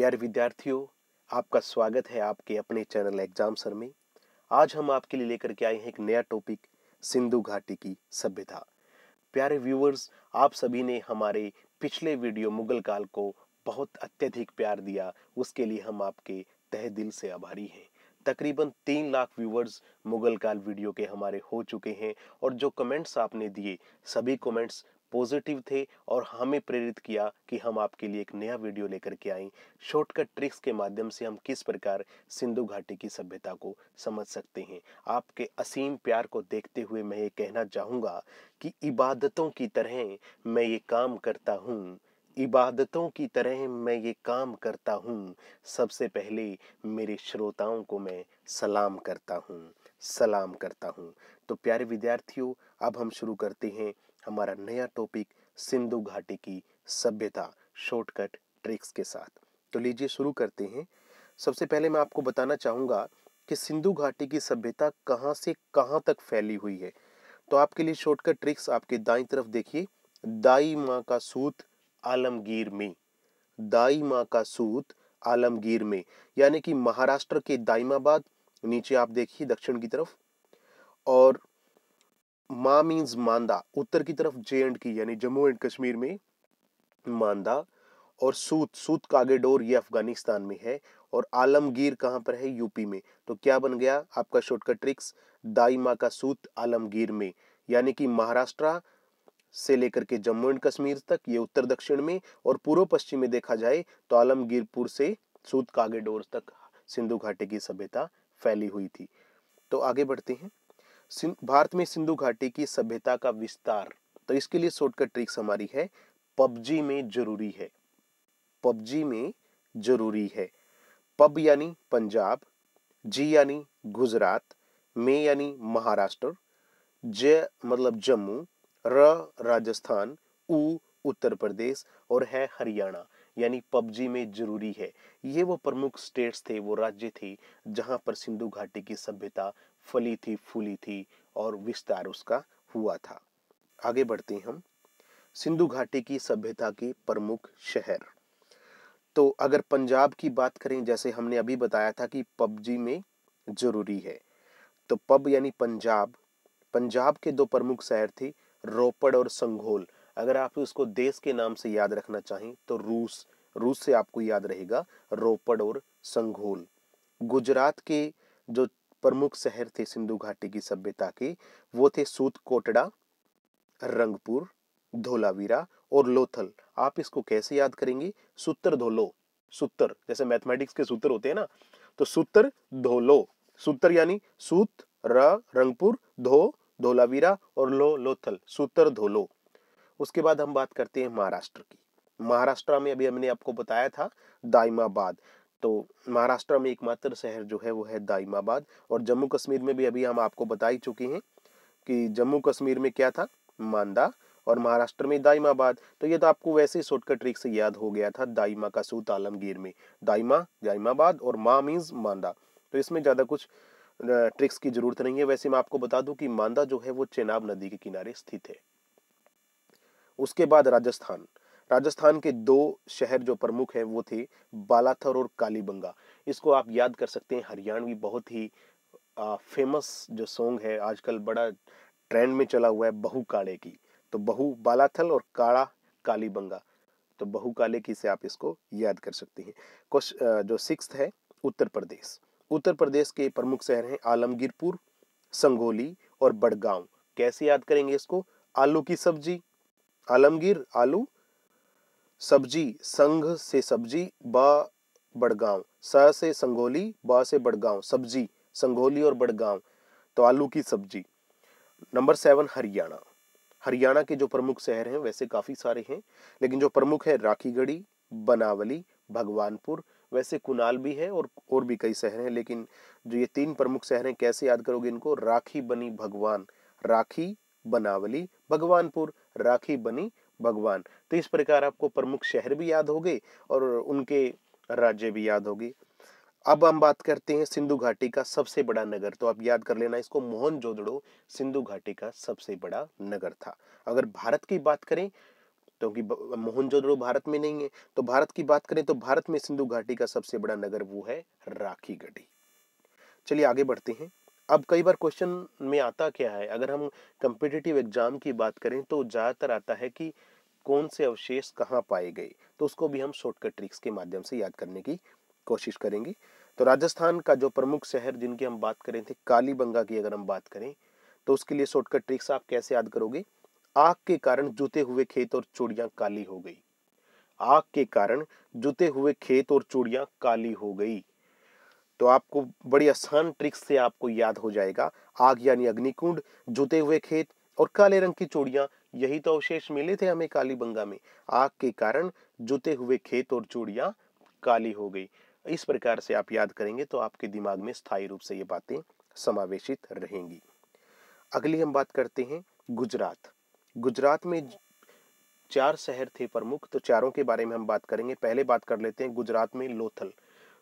प्यारे विद्यार्थियों आपका स्वागत है आपके अपने चैनल एग्जाम सर में आज हम आपके लिए लेकर के आए हैं एक नया टॉपिक सिंधु घाटी की सभ्यता प्यारे व्यूवर्स आप सभी ने हमारे पिछले वीडियो मुगल काल को बहुत अत्यधिक प्यार दिया उसके लिए हम आपके तह दिल से आभारी हैं तकरीबन तीन लाख व्यूवर्स मुगल काल वीडियो के हमारे हो चुके हैं और जो कमेंट्स आपने दिए सभी कमेंट्स पॉजिटिव थे और हमें प्रेरित किया कि हम आपके लिए एक नया वीडियो लेकर के आए शॉर्टकट ट्रिक्स के माध्यम से हम किस प्रकार सिंधु घाटी की सभ्यता को समझ सकते हैं आपके असीम प्यार को देखते हुए मैं ये कहना चाहूँगा कि इबादतों की तरह मैं ये काम करता हूँ इबादतों की तरह मैं ये काम करता हूँ सबसे पहले मेरे श्रोताओं को मैं सलाम करता हूँ सलाम करता हूँ तो प्यारे विद्यार्थियों अब हम शुरू करते हैं हमारा नया टॉपिक सिंधु घाटी की सभ्यता शॉर्टकट ट्रिक्स के साथ तो लीजिए शुरू करते हैं सबसे पहले मैं आपको बताना चाहूँगा कि सिंधु घाटी की सभ्यता कहाँ से कहाँ तक फैली हुई है तो आपके लिए शॉर्टकट ट्रिक्स आपके दाई तरफ देखिए दाई माँ का सूत आलमगीर में दाई माँ का सूत आलमगीर में यानी कि महाराष्ट्र के दाइमाबाद नीचे आप देखिए दक्षिण की तरफ और मा मीन्स मांदा उत्तर की तरफ जे एंड की यानी जम्मू एंड कश्मीर में मांदा और सूत सूत कागेडोर ये अफगानिस्तान में है और आलमगीर कहां पर है यूपी में तो क्या बन गया आपका शॉर्टकट ट्रिक्स दाई माँ का सूत आलमगीर में यानी कि महाराष्ट्र से लेकर के जम्मू एंड कश्मीर तक ये उत्तर दक्षिण में और पूर्व पश्चिम में देखा जाए तो आलमगीरपुर से सूत कागेडोर तक सिंधु घाटी की सभ्यता फैली हुई थी तो आगे बढ़ते हैं भारत में सिंधु घाटी की सभ्यता का विस्तार तो इसके लिए शॉर्टकट ट्रिक्स हमारी है पबजी में जरूरी है पबजी में जरूरी है पब यानी पंजाब जी यानी गुजरात मे यानी महाराष्ट्र ज मतलब जम्मू र राजस्थान उ उत्तर प्रदेश और है हरियाणा यानी पबजी में जरूरी है ये वो प्रमुख स्टेट्स थे वो राज्य थे जहां पर सिंधु घाटी की सभ्यता फली थी फूली थी और विस्तार उसका हुआ था आगे बढ़ते हम सिंधु घाटी की सभ्यता की प्रमुख शहर तो अगर पंजाब की बात करें जैसे हमने अभी बताया था कि पबजी में जरूरी है तो पब यानी पंजाब पंजाब के दो प्रमुख शहर थे रोपड़ और संघोल अगर आप उसको देश के नाम से याद रखना चाहें तो रूस रूस से आपको याद रहेगा रोपड़ और संघोल गुजरात के जो प्रमुख शहर थे सिंधु घाटी की सभ्यता के वो थे सूत कोटड़ा रंगपुर धोलावीरा और लोथल आप इसको कैसे याद करेंगे सूत्र धोलो सूत्र जैसे मैथमेटिक्स के सूत्र होते हैं ना तो सूत्र धोलो सूत्र यानी सूत र रंगपुर धो धोलावीरा और लो लोथल सूत्र धोलो उसके बाद हम बात करते हैं महाराष्ट्र की महाराष्ट्र में अभी हमने आपको बताया था दाइमाबाद तो महाराष्ट्र में एकमात्र शहर जो है वो है दाइमाबाद और जम्मू कश्मीर में भी अभी हम आपको बता ही चुके हैं कि जम्मू कश्मीर में क्या था मांदा और महाराष्ट्र में दाइमाबाद तो ये तो आपको वैसे ही शॉर्टकट ट्रिक से याद हो गया था दाइमा का सूत आलमगीर में दाइमा दाइमाबाद और माँ मीन्स मांदा तो इसमें ज़्यादा कुछ ट्रिक्स की जरूरत नहीं है वैसे मैं आपको बता दूं कि मांदा जो है वो चेनाब नदी के किनारे स्थित है उसके बाद राजस्थान राजस्थान के दो शहर जो प्रमुख हैं वो थे बालाथर और कालीबंगा इसको आप याद कर सकते हैं हरियाणवी बहुत ही आ, फेमस जो सॉन्ग है आजकल बड़ा ट्रेंड में चला हुआ है बहु काले की तो बहु बालाथल और काड़ा कालीबंगा तो बहु काले की से आप इसको याद कर सकते हैं जो सिक्स है उत्तर प्रदेश उत्तर प्रदेश के प्रमुख शहर हैं आलमगीरपुर संगोली और बड़गांव कैसे याद करेंगे इसको आलू की सब्जी आलमगीर आलू सब्जी संघ से सब्जी ब बड़गांव स से संगोली ब से बड़गांव सब्जी संगोली और बड़गांव तो आलू की सब्जी नंबर सेवन हरियाणा हरियाणा के जो प्रमुख शहर हैं वैसे काफ़ी सारे हैं लेकिन जो प्रमुख है राखीगढ़ी बनावली भगवानपुर वैसे कुनाल भी है और और भी कई शहर हैं लेकिन जो ये तीन प्रमुख शहर हैं कैसे याद करोगे इनको राखी बनी भगवान राखी बनावली भगवानपुर राखी बनी भगवान तो इस प्रकार आपको प्रमुख शहर भी याद हो गए और उनके राज्य भी याद हो गए अब हम बात करते हैं सिंधु घाटी का सबसे बड़ा नगर तो आप याद कर लेना इसको जोदड़ो सिंधु घाटी का सबसे बड़ा नगर था अगर भारत की बात करें तो कि मोहनजोदड़ो भारत में नहीं है तो भारत की बात करें तो भारत में सिंधु घाटी का सबसे बड़ा नगर वो है राखी गढ़ी चलिए आगे बढ़ते हैं अब कई बार क्वेश्चन में आता क्या है अगर हम कंपिटेटिव एग्जाम की बात करें तो ज़्यादातर आता है कि कौन से अवशेष कहाँ पाए गए तो उसको भी हम शॉर्टकट ट्रिक्स के माध्यम से याद करने की कोशिश करेंगे तो राजस्थान का जो प्रमुख शहर जिनकी हम बात करें थे कालीबंगा की अगर हम बात करें तो उसके लिए शॉर्टकट ट्रिक्स आप कैसे याद करोगे आग के कारण जुते हुए खेत और चूड़ियां काली हो गई आग के कारण जुते हुए खेत और चूड़ियां काली हो गई तो आपको बड़ी आसान ट्रिक्स से आपको याद हो जाएगा आग यानी अग्निकुंड जुते हुए खेत और काले रंग की चूड़ियां यही तो अवशेष मिले थे हमें काली बंगा में आग के कारण जुते हुए खेत और चूड़िया काली हो गई इस प्रकार से आप याद करेंगे तो आपके दिमाग में स्थायी रूप से ये बातें समावेशित रहेंगी अगली हम बात करते हैं गुजरात गुजरात में चार शहर थे प्रमुख तो चारों के बारे में हम बात करेंगे पहले बात कर लेते हैं गुजरात में लोथल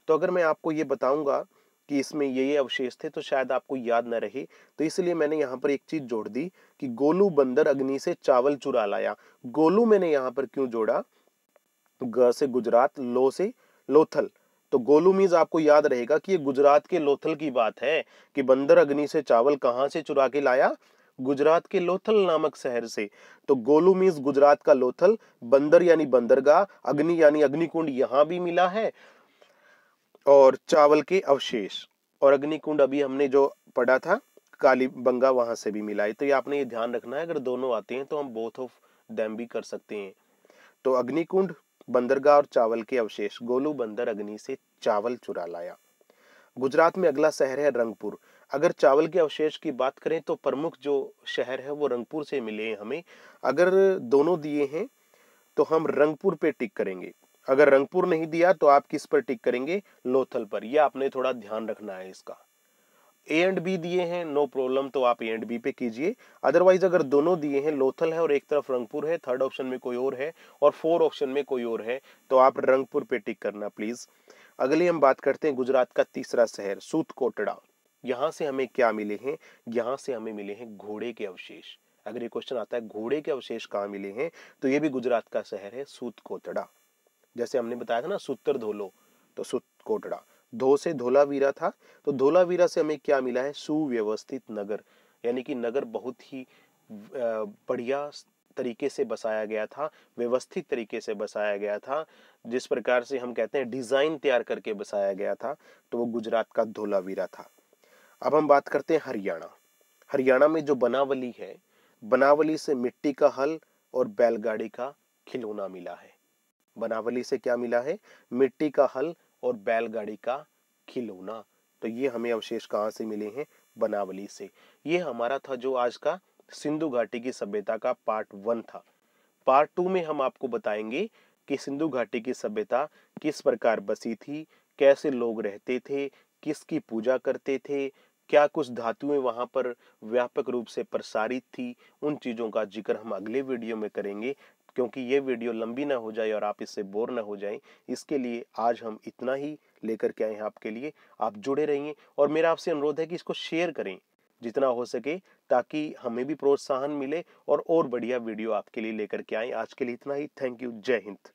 तो अगर मैं आपको ये बताऊंगा कि इसमें ये ये अवशेष थे तो शायद आपको याद न रहे तो इसलिए मैंने यहाँ पर एक चीज़ जोड़ दी कि गोलू बंदर अग्नि से चावल चुरा लाया गोलू मैंने यहाँ पर क्यों जोड़ा तो ग से गुजरात लो से लोथल तो गोलू मीज आपको याद रहेगा कि ये गुजरात के लोथल की बात है कि बंदर अग्नि से चावल कहाँ से चुरा के लाया गुजरात के लोथल नामक शहर से तो गोलू मीज गुजरात का लोथल बंदर यानी बंदरगाह अग्नि यानी अग्निकुंड यहाँ भी मिला है और चावल के अवशेष और अग्निकुंड अभी हमने जो पढ़ा था काली बंगा वहां से भी मिला है तो ये आपने ये ध्यान रखना है अगर दोनों आते हैं तो हम बोथ ऑफ डैम भी कर सकते हैं तो अग्निकुंड बंदरगाह और चावल के अवशेष गोलू बंदर अग्नि से चावल चुरा लाया गुजरात में अगला शहर है रंगपुर अगर चावल के अवशेष की बात करें तो प्रमुख जो शहर है वो रंगपुर से मिले हैं हमें अगर दोनों दिए हैं तो हम रंगपुर पे टिक करेंगे अगर रंगपुर नहीं दिया तो आप किस पर टिक करेंगे लोथल पर यह आपने थोड़ा ध्यान रखना है इसका ए एंड बी दिए हैं नो प्रॉब्लम तो आप ए एंड बी पे कीजिए अदरवाइज अगर दोनों दिए हैं लोथल है और एक तरफ रंगपुर है थर्ड ऑप्शन में कोई और है और फोर ऑप्शन में कोई और है तो आप रंगपुर पे टिक करना प्लीज अगले हम बात करते हैं गुजरात का तीसरा शहर सूत कोटड़ा यहाँ से हमें क्या मिले हैं यहाँ से हमें मिले हैं घोड़े के अवशेष अगर ये क्वेश्चन आता है घोड़े के अवशेष कहाँ मिले हैं तो ये भी गुजरात का शहर है सूत कोटड़ा जैसे हमने बताया था ना सूत्र धोलो तो सुत कोटड़ा धो से धोलावीरा था तो धोलावीरा से हमें क्या मिला है सुव्यवस्थित नगर यानी कि नगर बहुत ही बढ़िया तरीके से बसाया गया था व्यवस्थित तरीके से बसाया गया था जिस प्रकार से हम कहते हैं डिजाइन तैयार करके बसाया गया था तो वो गुजरात का धोलावीरा था अब हम बात करते हैं हरियाणा हरियाणा में जो बनावली है बनावली से मिट्टी का हल और बैलगाड़ी का खिलौना मिला है बनावली से क्या मिला है मिट्टी का हल और बैलगाड़ी का खिलौना तो ये हमें अवशेष कहाँ से मिले हैं बनावली से ये हमारा था जो आज का सिंधु घाटी की सभ्यता का पार्ट वन था पार्ट टू में हम आपको बताएंगे कि सिंधु घाटी की सभ्यता किस प्रकार बसी थी कैसे लोग रहते थे किसकी पूजा करते थे क्या कुछ धातुएं वहां पर व्यापक रूप से प्रसारित थी उन चीज़ों का जिक्र हम अगले वीडियो में करेंगे क्योंकि ये वीडियो लंबी ना हो जाए और आप इससे बोर ना हो जाएं इसके लिए आज हम इतना ही लेकर के आए हैं आपके लिए आप जुड़े रहिए और मेरा आपसे अनुरोध है कि इसको शेयर करें जितना हो सके ताकि हमें भी प्रोत्साहन मिले और और बढ़िया वीडियो आपके लिए लेकर के आए आज के लिए इतना ही थैंक यू जय हिंद